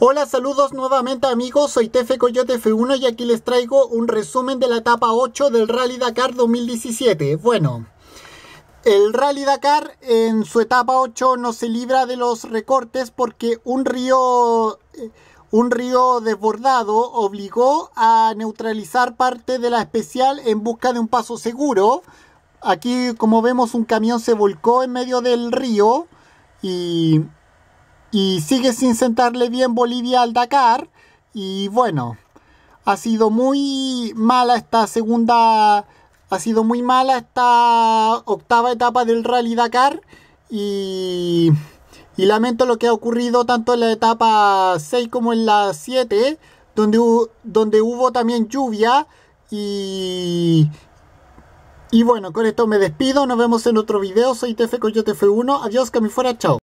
Hola, saludos nuevamente amigos, soy Tefe Coyote F1 y aquí les traigo un resumen de la etapa 8 del Rally Dakar 2017. Bueno, el Rally Dakar en su etapa 8 no se libra de los recortes porque un río... Eh, un río desbordado obligó a neutralizar parte de la especial en busca de un paso seguro. Aquí, como vemos, un camión se volcó en medio del río y y sigue sin sentarle bien Bolivia al Dakar. Y bueno, ha sido muy mala esta segunda, ha sido muy mala esta octava etapa del Rally Dakar. Y, lamento lo que ha ocurrido tanto en la etapa 6 como en la 7, donde, donde hubo también lluvia. Y, y bueno, con esto me despido. Nos vemos en otro video. Soy TF Coyote F1. Adiós, que me fuera. Chao.